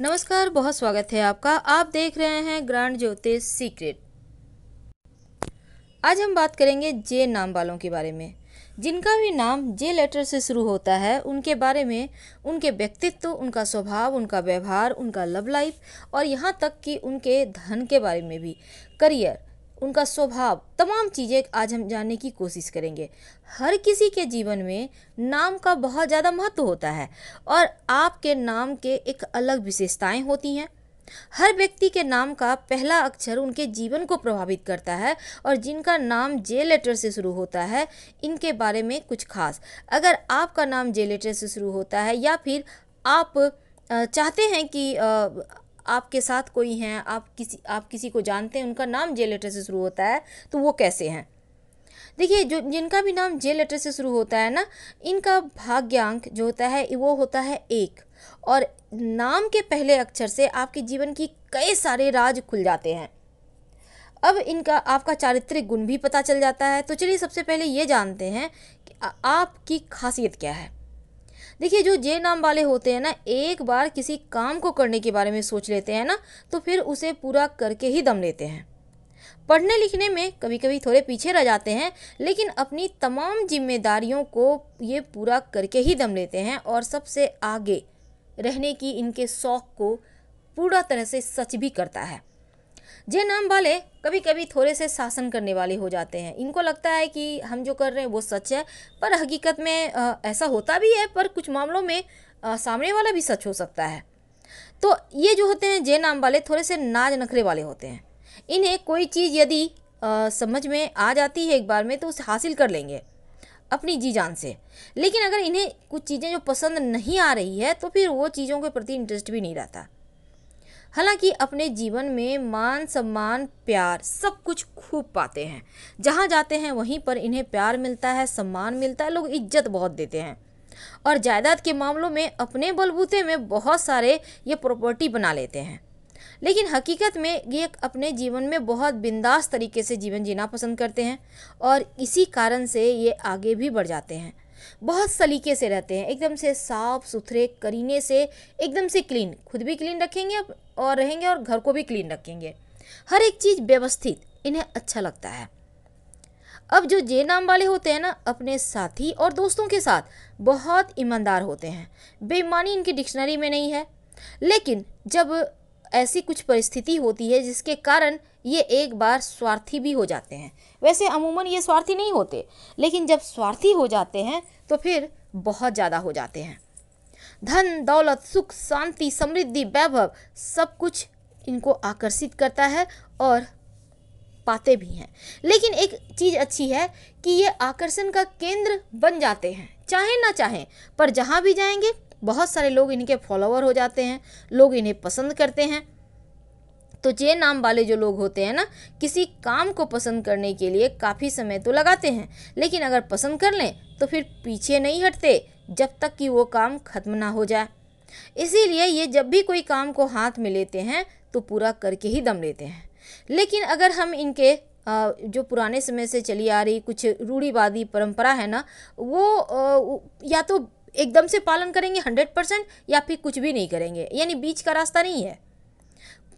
नमस्कार बहुत स्वागत है आपका आप देख रहे हैं ग्रांड ज्योतिष सीक्रेट आज हम बात करेंगे जे नाम वालों के बारे में जिनका भी नाम जे लेटर से शुरू होता है उनके बारे में उनके व्यक्तित्व उनका स्वभाव उनका व्यवहार उनका लव लाइफ और यहाँ तक कि उनके धन के बारे में भी करियर उनका स्वभाव तमाम चीज़ें आज हम जानने की कोशिश करेंगे हर किसी के जीवन में नाम का बहुत ज़्यादा महत्व होता है और आपके नाम के एक अलग विशेषताएं होती हैं हर व्यक्ति के नाम का पहला अक्षर उनके जीवन को प्रभावित करता है और जिनका नाम जे लेटर से शुरू होता है इनके बारे में कुछ खास अगर आपका नाम जे लेटर से शुरू होता है या फिर आप चाहते हैं कि आपके साथ कोई हैं आप किसी आप किसी को जानते हैं उनका नाम जे लेटर से शुरू होता है तो वो कैसे हैं देखिए जो जिनका भी नाम जे लेटर से शुरू होता है ना इनका भाग्यांक जो होता है वो होता है एक और नाम के पहले अक्षर से आपके जीवन की कई सारे राज खुल जाते हैं अब इनका आपका चारित्रिक गुण भी पता चल जाता है तो चलिए सबसे पहले ये जानते हैं कि आपकी खासियत क्या है देखिए जो जे नाम वाले होते हैं ना एक बार किसी काम को करने के बारे में सोच लेते हैं ना तो फिर उसे पूरा करके ही दम लेते हैं पढ़ने लिखने में कभी कभी थोड़े पीछे रह जाते हैं लेकिन अपनी तमाम जिम्मेदारियों को ये पूरा करके ही दम लेते हैं और सबसे आगे रहने की इनके शौक़ को पूरा तरह से सच भी करता है नाम वाले कभी कभी थोड़े से शासन करने वाले हो जाते हैं इनको लगता है कि हम जो कर रहे हैं वो सच है पर हकीकत में आ, ऐसा होता भी है पर कुछ मामलों में आ, सामने वाला भी सच हो सकता है तो ये जो होते हैं नाम वाले थोड़े से नाज नखरे वाले होते हैं इन्हें कोई चीज़ यदि समझ में आ जाती है एक बार में तो उसे हासिल कर लेंगे अपनी जी जान से लेकिन अगर इन्हें कुछ चीज़ें जो पसंद नहीं आ रही है तो फिर वो चीज़ों के प्रति इंटरेस्ट भी नहीं रहता हालांकि अपने जीवन में मान सम्मान प्यार सब कुछ खूब पाते हैं जहाँ जाते हैं वहीं पर इन्हें प्यार मिलता है सम्मान मिलता है लोग इज्जत बहुत देते हैं और जायदाद के मामलों में अपने बलबूते में बहुत सारे ये प्रॉपर्टी बना लेते हैं लेकिन हकीकत में ये अपने जीवन में बहुत बिंदास तरीके से जीवन जीना पसंद करते हैं और इसी कारण से ये आगे भी बढ़ जाते हैं बहुत सलीके से रहते हैं एकदम से साफ सुथरे करीने से एकदम से क्लीन खुद भी क्लीन रखेंगे और रहेंगे और घर को भी क्लीन रखेंगे हर एक चीज़ व्यवस्थित इन्हें अच्छा लगता है अब जो जे नाम वाले होते हैं ना अपने साथी और दोस्तों के साथ बहुत ईमानदार होते हैं बेईमानी इनकी डिक्शनरी में नहीं है लेकिन जब ऐसी कुछ परिस्थिति होती है जिसके कारण ये एक बार स्वार्थी भी हो जाते हैं वैसे अमूमन ये स्वार्थी नहीं होते लेकिन जब स्वार्थी हो जाते हैं तो फिर बहुत ज़्यादा हो जाते हैं धन दौलत सुख शांति समृद्धि वैभव सब कुछ इनको आकर्षित करता है और पाते भी हैं लेकिन एक चीज़ अच्छी है कि ये आकर्षण का केंद्र बन जाते हैं चाहे ना चाहे पर जहाँ भी जाएंगे बहुत सारे लोग इनके फॉलोवर हो जाते हैं लोग इन्हें पसंद करते हैं तो जे नाम वाले जो लोग होते हैं ना किसी काम को पसंद करने के लिए काफ़ी समय तो लगाते हैं लेकिन अगर पसंद कर लें तो फिर पीछे नहीं हटते जब तक कि वो काम ख़त्म ना हो जाए इसीलिए ये जब भी कोई काम को हाथ में लेते हैं तो पूरा करके ही दम लेते हैं लेकिन अगर हम इनके जो पुराने समय से चली आ रही कुछ रूढ़ीवादी परंपरा है ना वो या तो एकदम से पालन करेंगे हंड्रेड परसेंट या फिर कुछ भी नहीं करेंगे यानी बीच का रास्ता नहीं है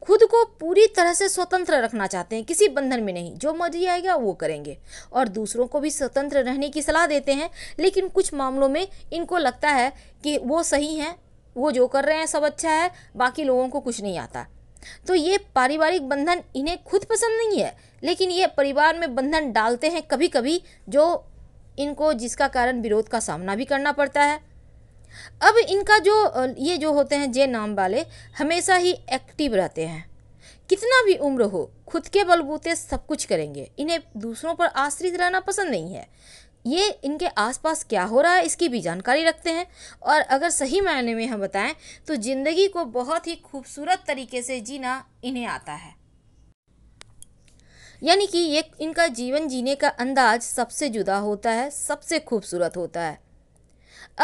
खुद को पूरी तरह से स्वतंत्र रखना चाहते हैं किसी बंधन में नहीं जो मर्जी आएगा वो करेंगे और दूसरों को भी स्वतंत्र रहने की सलाह देते हैं लेकिन कुछ मामलों में इनको लगता है कि वो सही हैं वो जो कर रहे हैं सब अच्छा है बाकी लोगों को कुछ नहीं आता तो ये पारिवारिक बंधन इन्हें खुद पसंद नहीं है लेकिन ये परिवार में बंधन डालते हैं कभी कभी जो इनको जिसका कारण विरोध का सामना भी करना पड़ता है अब इनका जो ये जो होते हैं जे नाम वाले हमेशा ही एक्टिव रहते हैं कितना भी उम्र हो खुद के बलबूते सब कुछ करेंगे इन्हें दूसरों पर आश्रित रहना पसंद नहीं है ये इनके आसपास क्या हो रहा है इसकी भी जानकारी रखते हैं और अगर सही मायने में हम बताएं तो ज़िंदगी को बहुत ही खूबसूरत तरीके से जीना इन्हें आता है यानी कि ये इनका जीवन जीने का अंदाज सबसे जुदा होता है सबसे खूबसूरत होता है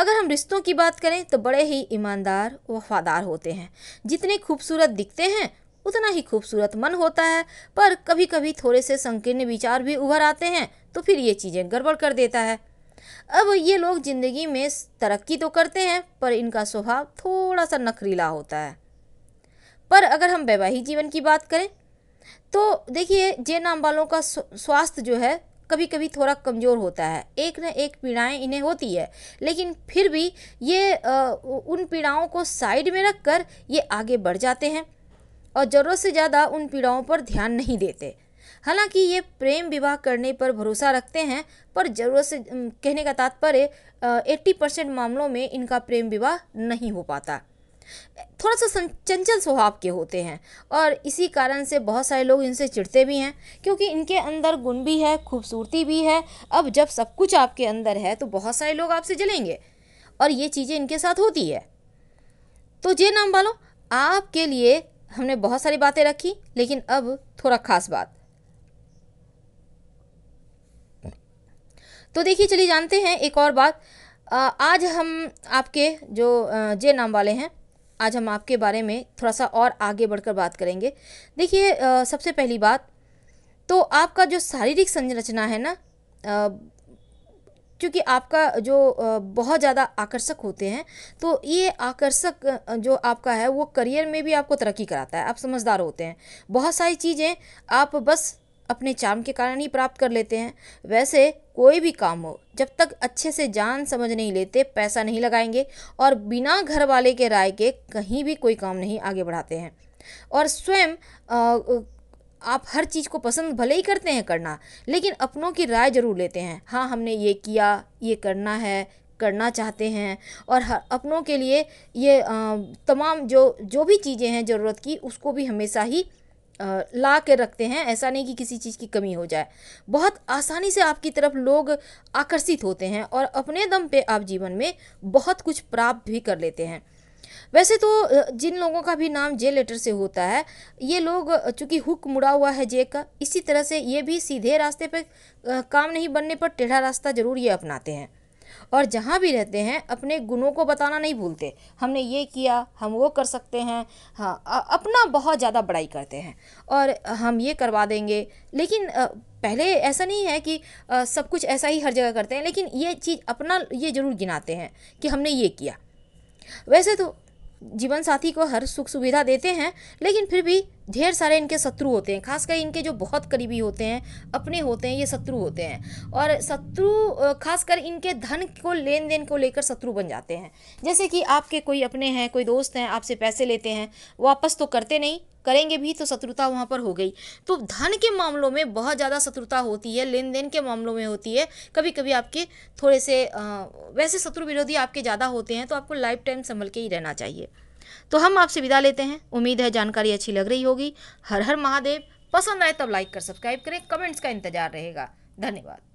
अगर हम रिश्तों की बात करें तो बड़े ही ईमानदार वफादार होते हैं जितने खूबसूरत दिखते हैं उतना ही खूबसूरत मन होता है पर कभी कभी थोड़े से संकीर्ण विचार भी उभर आते हैं तो फिर ये चीज़ें गड़बड़ कर देता है अब ये लोग ज़िंदगी में तरक्की तो करते हैं पर इनका स्वभाव थोड़ा सा नखरीला होता है पर अगर हम वैवाहिक जीवन की बात करें तो देखिए जे नाम वालों का स्वास्थ्य जो है कभी कभी थोड़ा कमज़ोर होता है एक न एक पीड़ाएँ इन्हें होती है लेकिन फिर भी ये आ, उन पीड़ाओं को साइड में रख कर ये आगे बढ़ जाते हैं और ज़रूरत से ज़्यादा उन पीड़ाओं पर ध्यान नहीं देते हालांकि ये प्रेम विवाह करने पर भरोसा रखते हैं पर ज़रूरत से कहने का तात्पर्य एट्टी परसेंट मामलों में इनका प्रेम विवाह नहीं हो पाता थोड़ा सा चंचल स्वभाव के होते हैं और इसी कारण से बहुत सारे लोग इनसे चिढ़ते भी हैं क्योंकि इनके अंदर गुण भी है खूबसूरती भी है अब जब सब कुछ आपके अंदर है तो बहुत सारे लोग आपसे जलेंगे और ये चीज़ें इनके साथ होती है तो जे नाम वालों आपके लिए हमने बहुत सारी बातें रखी लेकिन अब थोड़ा ख़ास बात तो देखिए चलिए जानते हैं एक और बात आज हम आपके जो जे नाम वाले हैं आज हम आपके बारे में थोड़ा सा और आगे बढ़कर बात करेंगे देखिए सबसे पहली बात तो आपका जो शारीरिक संरचना है ना क्योंकि आपका जो बहुत ज़्यादा आकर्षक होते हैं तो ये आकर्षक जो आपका है वो करियर में भी आपको तरक्की कराता है आप समझदार होते हैं बहुत सारी चीज़ें आप बस अपने चार्म के कारण ही प्राप्त कर लेते हैं वैसे कोई भी काम हो जब तक अच्छे से जान समझ नहीं लेते पैसा नहीं लगाएंगे और बिना घर वाले के राय के कहीं भी कोई काम नहीं आगे बढ़ाते हैं और स्वयं आप हर चीज़ को पसंद भले ही करते हैं करना लेकिन अपनों की राय ज़रूर लेते हैं हाँ हमने ये किया ये करना है करना चाहते हैं और अपनों के लिए ये तमाम जो जो भी चीज़ें हैं ज़रूरत की उसको भी हमेशा ही ला के रखते हैं ऐसा नहीं कि किसी चीज़ की कमी हो जाए बहुत आसानी से आपकी तरफ लोग आकर्षित होते हैं और अपने दम पे आप जीवन में बहुत कुछ प्राप्त भी कर लेते हैं वैसे तो जिन लोगों का भी नाम जे लेटर से होता है ये लोग चूंकि हुक मुड़ा हुआ है जे का इसी तरह से ये भी सीधे रास्ते पर काम नहीं बनने पर टेढ़ा रास्ता ज़रूर ये अपनाते हैं और जहाँ भी रहते हैं अपने गुणों को बताना नहीं भूलते हमने ये किया हम वो कर सकते हैं हाँ अपना बहुत ज़्यादा बड़ाई करते हैं और हम ये करवा देंगे लेकिन पहले ऐसा नहीं है कि सब कुछ ऐसा ही हर जगह करते हैं लेकिन ये चीज़ अपना ये ज़रूर गिनाते हैं कि हमने ये किया वैसे तो जीवन साथी को हर सुख सुविधा देते हैं लेकिन फिर भी ढेर सारे इनके शत्रु होते हैं खासकर इनके जो बहुत करीबी होते हैं अपने होते हैं ये शत्रु होते हैं और शत्रु खासकर इनके धन को लेन देन को लेकर शत्रु बन जाते हैं जैसे कि आपके कोई अपने हैं कोई दोस्त हैं आपसे पैसे लेते हैं वापस तो करते नहीं करेंगे भी तो शत्रुता वहाँ पर हो गई तो धन के मामलों में बहुत ज़्यादा शत्रुता होती है लेन देन के मामलों में होती है कभी कभी आपके थोड़े से आ, वैसे शत्रु विरोधी आपके ज़्यादा होते हैं तो आपको लाइफ टाइम संभल के ही रहना चाहिए तो हम आपसे विदा लेते हैं उम्मीद है जानकारी अच्छी लग रही होगी हर हर महादेव पसंद आए तब लाइक कर सब्सक्राइब करें कमेंट्स का इंतजार रहेगा धन्यवाद